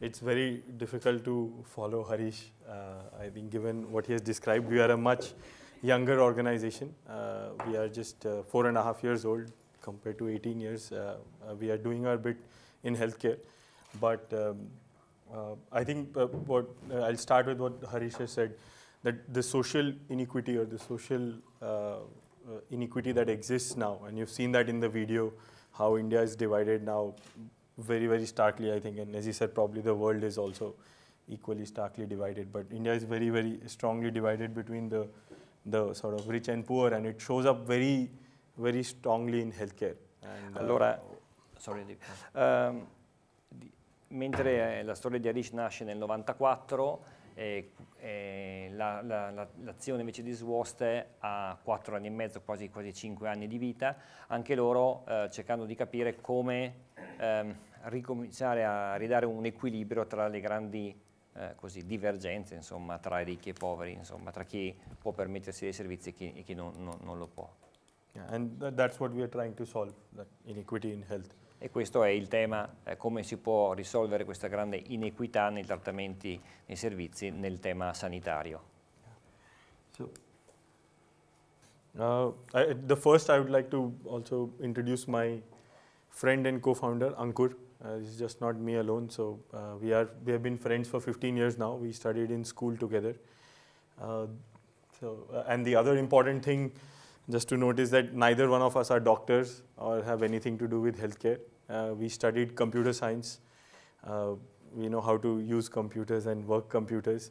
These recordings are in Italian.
it's very difficult to follow Harish. Uh, I think given what he has described, we are a much younger organization. Uh, we are just uh, four and a half years old compared to 18 years. Uh, uh, we are doing our bit in healthcare. But um, uh, I think what I'll start with what Harish has said, that the social inequity or the social inequity that exists now, and you've seen that in the video, how India is divided now very, very starkly, I think. And as you said, probably the world is also equally starkly divided. But India is very, very strongly divided between the, the sort of rich and poor, and it shows up very, very strongly in healthcare. And, uh, allora, sorry, um, mentre eh, la storia di Arish nasce nel 94, l'azione la, la, invece di Swost ha 4 anni e mezzo, quasi, quasi 5 anni di vita, anche loro eh, cercando di capire come... Ehm, ricominciare a ridare un equilibrio tra le grandi eh, così, divergenze insomma, tra ricchi e poveri, insomma, tra chi può permettersi dei servizi e chi, e chi non, non, non, lo può. Yeah, and that's what we are trying to solve, that inequity in health. E questo è il tema, eh, come si può risolvere questa grande inequità nei trattamenti, nei servizi, nel tema sanitario. So, uh, I, the first I would like to also introduce my friend and co-founder Ankur. Uh, it's just not me alone. So uh, we are we have been friends for 15 years now. We studied in school together. Uh, so and the other important thing, just to notice that neither one of us are doctors or have anything to do with healthcare. we studied computer science. we know how to use computers and work computers.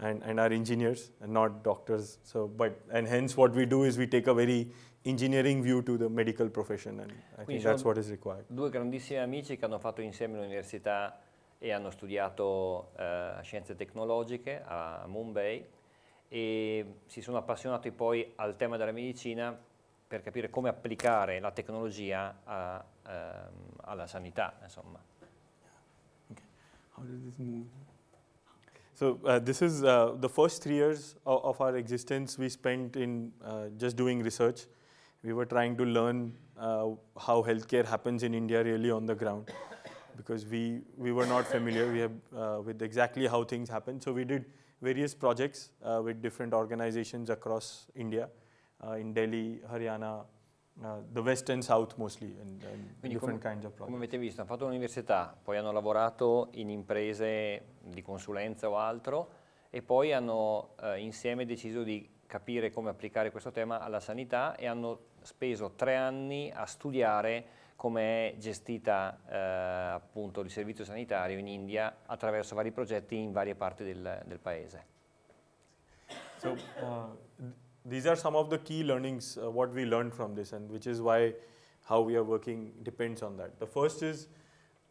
and, and are engineers and not doctors. So, but and hence what we do is we take a very engineering view to the medical profession and I Quindi think that's what is required. Due grandissimi amici che hanno fatto insieme l'università e hanno studiato eh, scienze tecnologiche a Mumbai e si sono appassionati poi al tema della medicina per capire come applicare la tecnologia a, eh, alla sanità, insomma. Yeah. Okay. So uh, this is uh, the first three years of, of, our existence we spent in uh, just doing research. We were trying to learn uh, how healthcare happens in India really on the ground because we, we were not familiar we have, uh, with exactly how things happen. So we did various projects uh, with different organizations across India, in Delhi, Haryana, Uh, the west and south mostly in, and different kinds of Come avete visto, hanno fatto l'università, poi hanno lavorato in imprese di consulenza o altro e poi hanno uh, insieme deciso di capire come applicare questo tema alla sanità e hanno speso tre anni a studiare come è gestita eh, appunto il servizio sanitario in India attraverso vari progetti in varie parti del, del paese. So, uh, these are some of the key learnings, uh, what we learned from this and which is why how we are working depends on that. The first is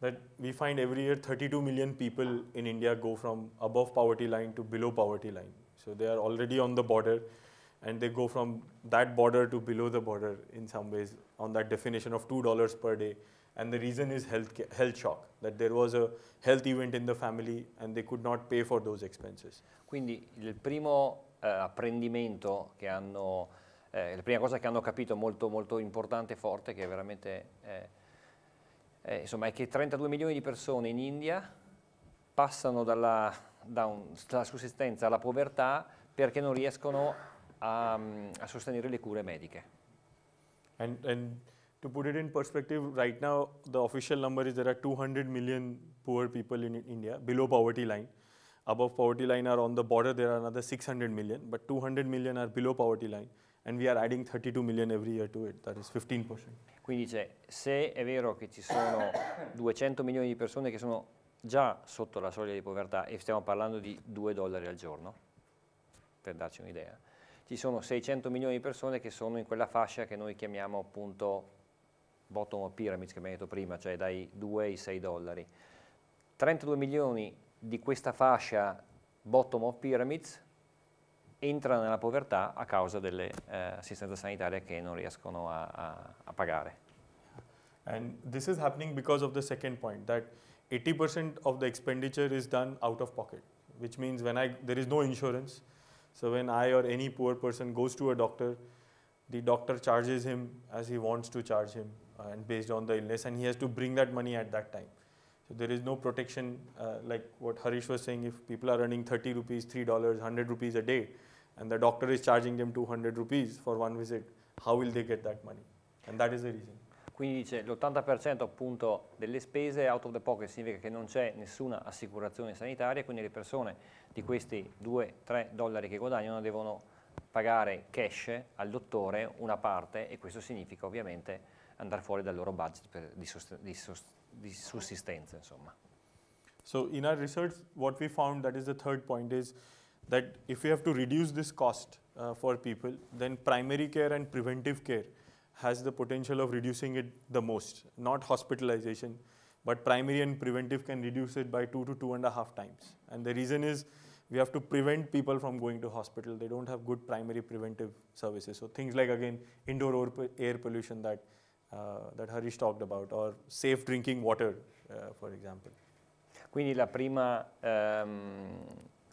that we find every year 32 million people in India go from above poverty line to below poverty line. So they are already on the border and they go from that border to below the border in some ways on that definition of $2 per day. And the reason is health, health shock, that there was a health event in the family and they could not pay for those expenses. Quindi il primo eh, apprendimento che hanno, eh, la prima cosa che hanno capito molto, molto importante e forte, che è veramente, eh, eh insomma, è che 32 milioni di persone in India passano dalla, da un, dalla sussistenza alla povertà perché non riescono a, a sostenere le cure mediche. And, and to put it in perspective, right now the official number is there are 200 million poor people in India below poverty line above poverty line are on the border, there are another 600 million, but 200 million are below poverty line. And we are adding 32 million every year to it, that is 15%. Quindi dice, se è vero che ci sono 200 milioni di persone che sono già sotto la soglia di povertà e stiamo parlando di 2 dollari al giorno, per darci un'idea, ci sono 600 milioni di persone che sono in quella fascia che noi chiamiamo appunto bottom of pyramids che abbiamo detto prima, cioè dai 2 ai 6 dollari. 32 milioni di questa fascia bottom of pyramids nella povertà a causa eh, che non riescono a, a, a pagare. And this is happening because of the second point that 80% of the expenditure is done out of pocket, which means when I there is no insurance. So when I or any poor person goes to a doctor, the doctor charges him as he wants to charge him uh, and based on the illness and he has to bring that money at that time. So there is no protection uh, like what Harish was saying if people are earning 30 rupees, $3, 100 rupees a day and the doctor is charging them 200 rupees for one visit, how will they get that money? And that is the reason. Quindi dice l'80% appunto delle spese out of the pocket significa che non c'è nessuna assicurazione sanitaria, quindi le persone di questi 2-3 dollari che guadagnano devono pagare cash al dottore una parte e questo significa ovviamente andare fuori dal loro budget per, di, sost- di sost- the sussistenza, insomma. So in our research, what we found, that is the third point, is that if we have to reduce this cost uh, for people, then primary care and preventive care has the potential of reducing it the most, not hospitalization, but primary and preventive can reduce it by two to two and a half times. And the reason is we have to prevent people from going to hospital. They don't have good primary preventive services. So things like, again, indoor air pollution that Uh, that Harish talked about or safe drinking water uh, for example. Quindi la prima um,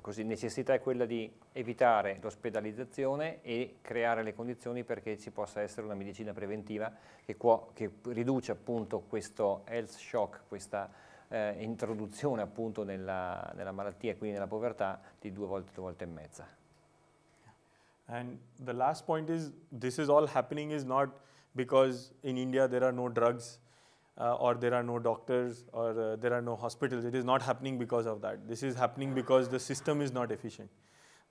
così, necessità è quella di evitare l'ospedalizzazione e creare le condizioni perché ci possa essere una medicina preventiva che, che riduce appunto questo health shock, questa eh, introduzione appunto nella, nella malattia e quindi nella povertà di due volte, due volte e mezza. And the last point is, this is all happening is not because in India there are no drugs uh, or there are no doctors or uh, there are no hospitals. It is not happening because of that. This is happening because the system is not efficient.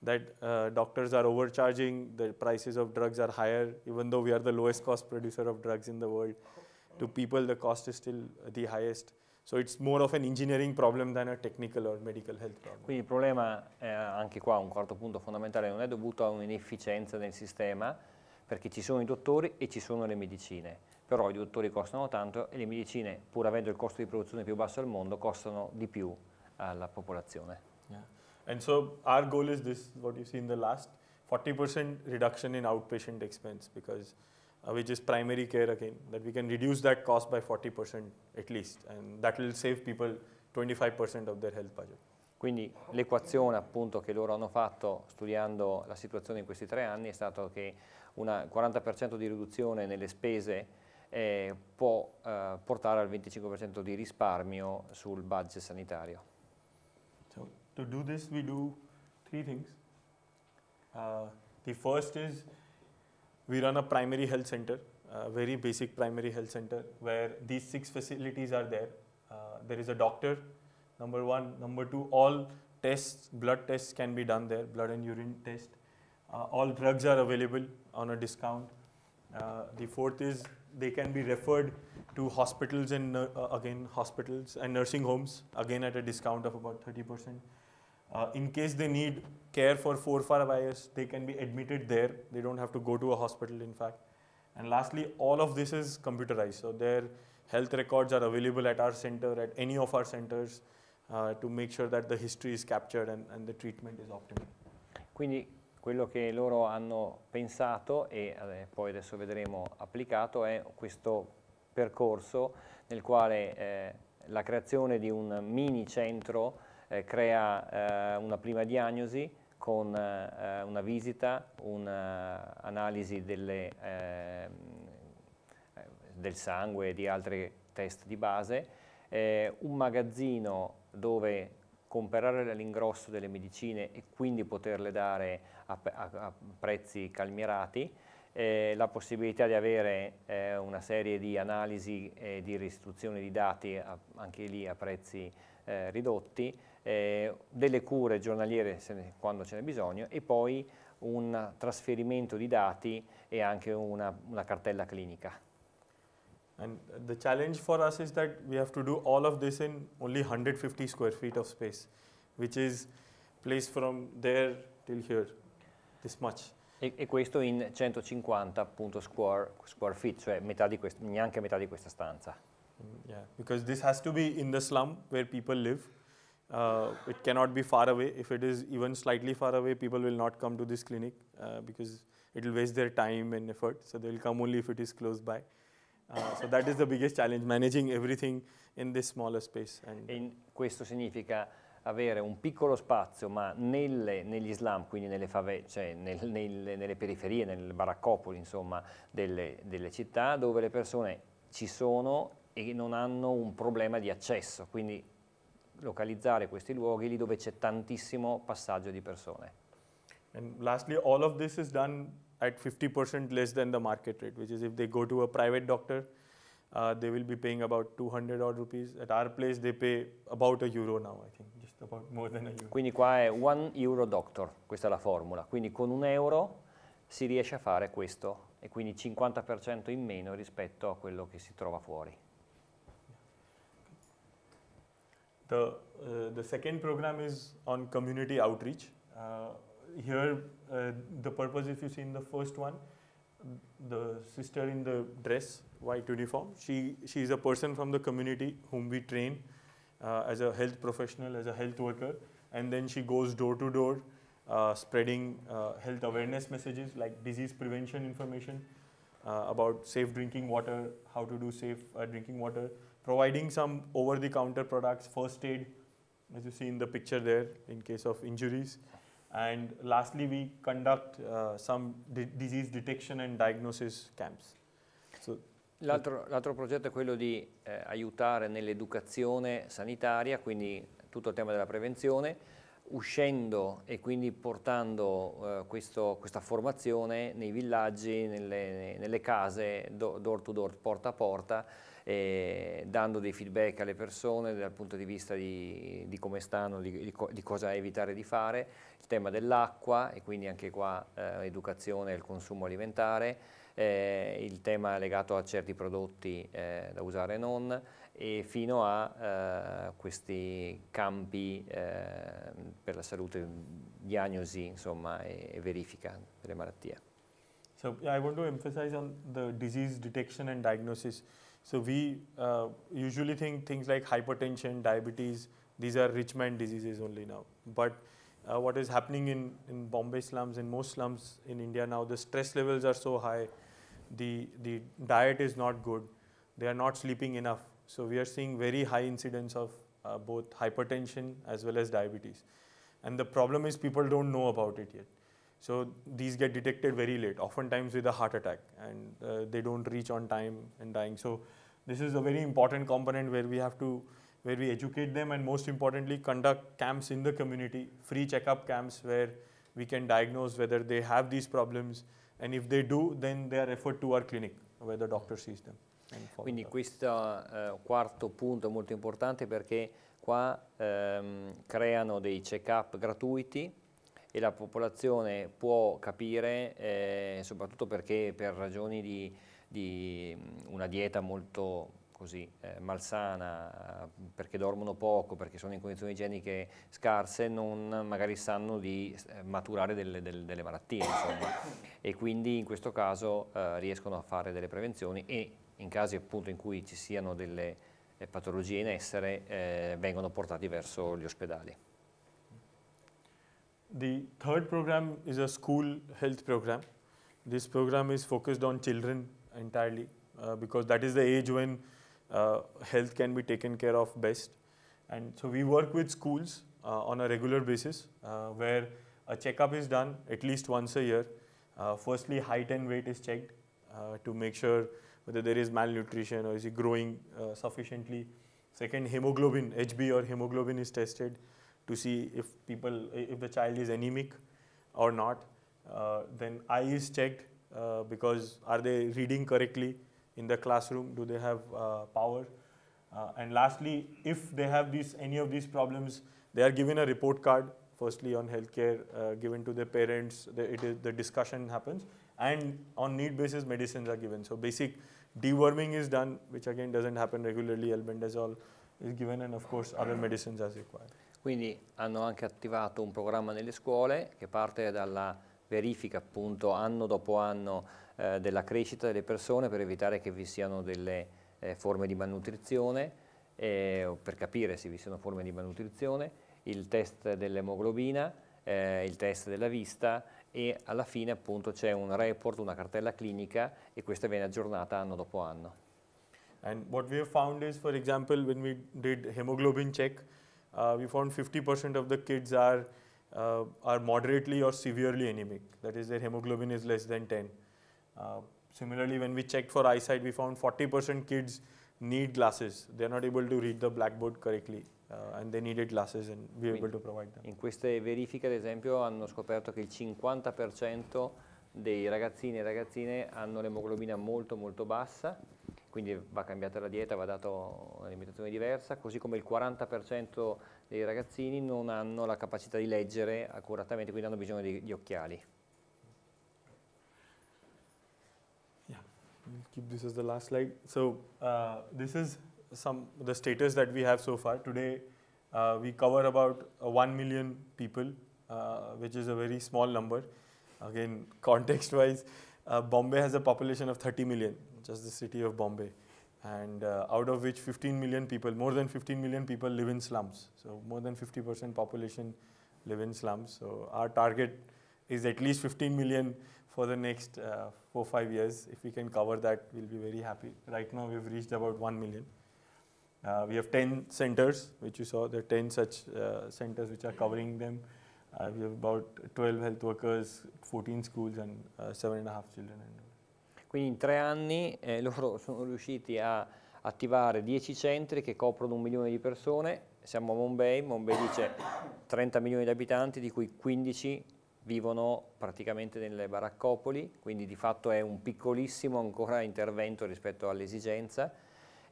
That uh, doctors are overcharging, the prices of drugs are higher, even though we are the lowest cost producer of drugs in the world. To people, the cost is still the highest. So it's more of an engineering problem than a technical or medical health problem. Quindi il problema, eh, anche qua un quarto punto fondamentale, non è dovuto a un'inefficienza del sistema, perché ci sono i dottori e ci sono le medicine, però i dottori costano tanto e le medicine, pur avendo il costo di produzione più basso al mondo, costano di più alla popolazione. Yeah. And so our goal is this, what you see in the last, 40% reduction in outpatient expense because uh, which is primary care again, that we can reduce that cost by 40% at least and that will save people 25% of their health budget. Quindi l'equazione appunto che loro hanno fatto studiando la situazione in questi tre anni è stato che un 40% di riduzione nelle spese eh, può eh, portare al 25% di risparmio sul budget sanitario. So to do this we do three things. Uh, the first is we run a primary health center, a very basic primary health center where these six facilities are there. Uh, there is a doctor, number one, number two, all tests, blood tests can be done there, blood and urine tests. Uh, all drugs are available on a discount. Uh, the fourth is they can be referred to hospitals and uh, uh, again hospitals and nursing homes again at a discount of about 30%. Uh, in case they need care for four or five hours, they can be admitted there. They don't have to go to a hospital, in fact. And lastly, all of this is computerized. So their health records are available at our center, at any of our centers, uh, to make sure that the history is captured and, and the treatment is optimal. Quindi quello che loro hanno pensato e eh, poi adesso vedremo applicato è questo percorso nel quale eh, la creazione di un mini centro eh, crea eh, una prima diagnosi con eh, una visita, un'analisi ehm, del sangue e di altri test di base, eh, un magazzino dove comprare all'ingrosso delle medicine e quindi poterle dare a, a, a prezzi calmierati, eh, la possibilità di avere eh, una serie di analisi e di restituzione di dati a, anche lì a prezzi eh, ridotti, eh, delle cure giornaliere ne, quando ce n'è bisogno e poi un trasferimento di dati e anche una, una cartella clinica. And the challenge for us is that we have to do all of this in only 150 square feet of space, which is placed from there till here, this much. E, e questo in 150 appunto square, square feet, cioè metà di quest- neanche metà di questa stanza. Mm, yeah, because this has to be in the slum where people live. Uh, it cannot be far away. If it is even slightly far away, people will not come to this clinic uh, because it will waste their time and effort. So they will come only if it is close by. Uh, so that is the biggest challenge, managing everything in this smaller space. And questo significa avere un piccolo spazio, ma nelle, negli slam, quindi nelle, fave, cioè nel, nel, nelle periferie, nelle baraccopoli, insomma, delle, delle città, dove le persone ci sono e non hanno un problema di accesso, quindi localizzare questi luoghi lì dove c'è tantissimo passaggio di persone. And lastly, all of this is done at 50% less than the market rate, which is if they go to a private doctor, uh, they will be paying about 200 odd rupees. At our place, they pay about a euro now, I think, just about more than a euro. Quindi qua è one euro doctor, questa è la formula. Quindi con un euro si riesce a fare questo e quindi 50% in meno rispetto a quello che si trova fuori. The, uh, the second program is on community outreach. Uh, here uh, the purpose if you see in the first one the sister in the dress white uniform she she is a person from the community whom we train uh, as a health professional as a health worker and then she goes door to door uh, spreading uh, health awareness messages like disease prevention information uh, about safe drinking water how to do safe uh, drinking water providing some over the counter products first aid as you see in the picture there in case of injuries And lastly, we conduct uh, some di disease detection and diagnosis camps. So, L'altro, progetto è quello di eh, aiutare nell'educazione sanitaria, quindi tutto il tema della prevenzione, uscendo e quindi portando eh, questo, questa formazione nei villaggi, nelle, nelle case, door to door, porta a porta, eh, dando dei feedback alle persone dal punto di vista di, di come stanno, di, di, co di, cosa evitare di fare, il tema dell'acqua e quindi anche qua eh, educazione e il consumo alimentare, eh, il tema legato a certi prodotti eh, da usare e non, e fino a eh, questi campi eh, per la salute, diagnosi insomma, e, e verifica delle malattie. So I want to emphasize on the disease detection and diagnosis. So we uh, usually think things like hypertension, diabetes, these are rich man diseases only now. But uh, what is happening in, in Bombay slums, in most slums in India now, the stress levels are so high, the, the diet is not good, they are not sleeping enough. So we are seeing very high incidence of uh, both hypertension as well as diabetes. And the problem is people don't know about it yet. So these get detected very late, oftentimes with a heart attack, and uh, they don't reach on time and dying. So this is a very important component where we have to, where we educate them and most importantly conduct camps in the community, free checkup camps where we can diagnose whether they have these problems and if they do, then they are referred to our clinic where the doctor sees them. Quindi questo eh, quarto punto è molto importante perché qua ehm, creano dei check-up gratuiti e la popolazione può capire, eh, soprattutto perché per ragioni di, di mm, una dieta molto così eh, malsana, perché dormono poco, perché sono in condizioni igieniche scarse, non magari sanno di eh, maturare delle, delle, delle malattie, e quindi in questo caso eh, riescono a fare delle prevenzioni e in casi appunto in cui ci siano delle eh, patologie in essere, eh, vengono portati verso gli ospedali. The third program is a school health program. This program is focused on children entirely uh, because that is the age when uh, health can be taken care of best. And so we work with schools uh, on a regular basis uh, where a checkup is done at least once a year. Uh, firstly, height and weight is checked uh, to make sure whether there is malnutrition or is he growing uh, sufficiently. Second, hemoglobin, HB or hemoglobin is tested to see if people, if the child is anemic or not. Uh, then eye is checked uh, because are they reading correctly in the classroom? Do they have uh, power? Uh, and lastly, if they have these, any of these problems, they are given a report card, firstly on healthcare, uh, given to their parents, the, the discussion happens, and on need basis, medicines are given. So basic deworming is done, which again doesn't happen regularly, albendazole is given and of course other medicines as required. Quindi hanno anche attivato un programma nelle scuole che parte dalla verifica appunto anno dopo anno eh, della crescita delle persone per evitare che vi siano delle eh, forme di malnutrizione, eh, per capire se vi siano forme di malnutrizione, il test dell'emoglobina, eh, il test della vista, e alla fine appunto c'è un report, una cartella clinica e questa viene aggiornata anno dopo anno. And what we have found is, for example, when we did hemoglobin check, uh, we found 50% of the kids are, uh, are moderately or severely anemic. That is, their hemoglobin is less than 10. Uh, similarly, when we checked for eyesight, we found 40% kids need glasses. They are not able to read the blackboard correctly. Uh, and they needed glasses and we were able to provide them. In queste verifiche, ad esempio, hanno scoperto che il 50% dei ragazzini e ragazzine hanno l'emoglobina molto molto bassa, quindi va cambiata la dieta, va data un'alimentazione diversa, così come il 40% dei ragazzini non hanno la capacità di leggere accuratamente, quindi hanno bisogno di, di occhiali. Yeah, we'll keep this as the last slide. So uh, this is some the status that we have so far. Today, uh, we cover about uh, 1 million people, uh, which is a very small number. Again, context-wise, uh, Bombay has a population of 30 million, just the city of Bombay. And out of which 15 million people, more than 15 million people live in slums. So more than 50% population live in slums. So our target is at least 15 million for the next uh, four, five years. If we can cover that, we'll be very happy. Right now, we've reached about 1 million. Uh, we have 10 centers, which you saw, there are 10 such uh, centers which are covering them. Uh, we have about 12 health workers, 14 schools and uh, 7.5 children. Quindi in tre anni eh, loro sono riusciti a attivare 10 centri che coprono un milione di persone. Siamo a Bombay, Bombay dice 30 milioni di abitanti, di cui 15 vivono praticamente nelle baraccopoli, quindi di fatto è un piccolissimo ancora intervento rispetto all'esigenza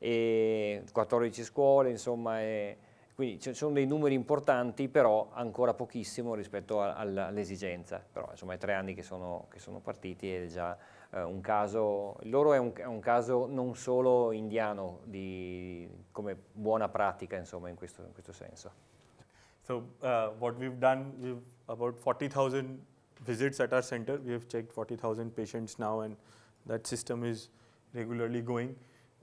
e 14 scuole, insomma, e quindi ci sono dei numeri importanti, però ancora pochissimo rispetto all'esigenza. Però insomma è tre anni che sono, che sono partiti ed è già eh, un caso, loro è un, è un, caso non solo indiano, di, come buona pratica insomma in questo, in questo senso. So uh, what we've done, we've about 40,000 visits at our center, we have checked 40,000 patients now and that system is regularly going.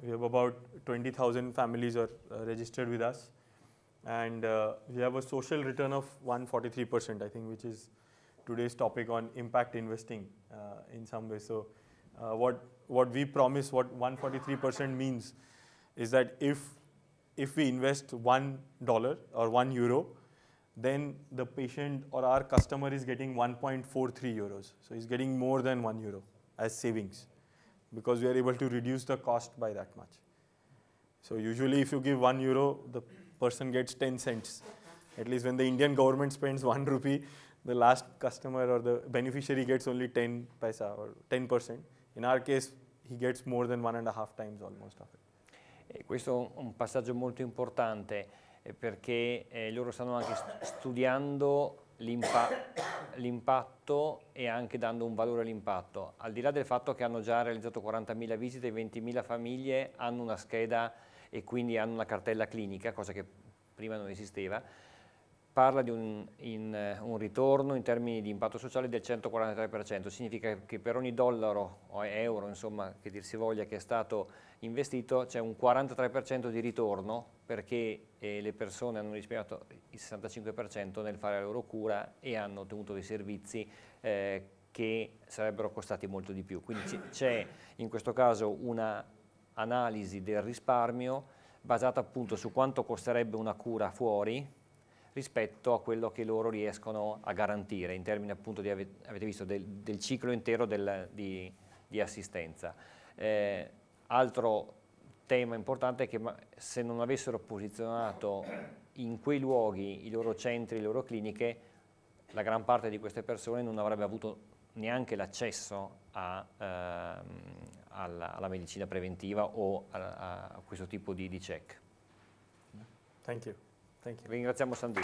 We have about 20,000 families are uh, registered with us. And uh, we have a social return of 143%, I think, which is today's topic on impact investing uh, in some way. So uh, what, what we promise, what 143% means is that if, if we invest $1 or 1 euro, then the patient or our customer is getting 1.43 euros. So he's getting more than 1 euro as savings because we are able to reduce the cost by that much. So usually if you give 1 euro, the person gets 10 cents. At least when the Indian government spends 1 rupee, the last customer or the beneficiary gets only 10 paisa or 10%. In our case, he gets more than one and a half times almost of it. E eh, questo è un passaggio molto importante eh, perché eh, loro stanno anche studiando l'impatto e anche dando un valore all'impatto. Al di là del fatto che hanno già realizzato 40.000 visite, 20.000 famiglie hanno una scheda e quindi hanno una cartella clinica, cosa che prima non esisteva, parla di un, in, eh, un, ritorno in termini di impatto sociale del 143%, significa che per ogni dollaro o euro, insomma, che dir si voglia, che è stato investito, c'è un 43% di ritorno perché eh, le persone hanno risparmiato il 65% nel fare la loro cura e hanno ottenuto dei servizi eh, che sarebbero costati molto di più. Quindi c'è in questo caso un'analisi del risparmio basata appunto su quanto costerebbe una cura fuori, rispetto a quello che loro riescono a garantire in termini appunto di, avete visto, del, del ciclo intero del, di, di, assistenza. Eh, altro tema importante è che se non avessero posizionato in quei luoghi i loro centri, le loro cliniche, la gran parte di queste persone non avrebbe avuto neanche l'accesso ehm, alla, alla, medicina preventiva o a, a questo tipo di, di check. Thank you. Ringraziamo Sandy.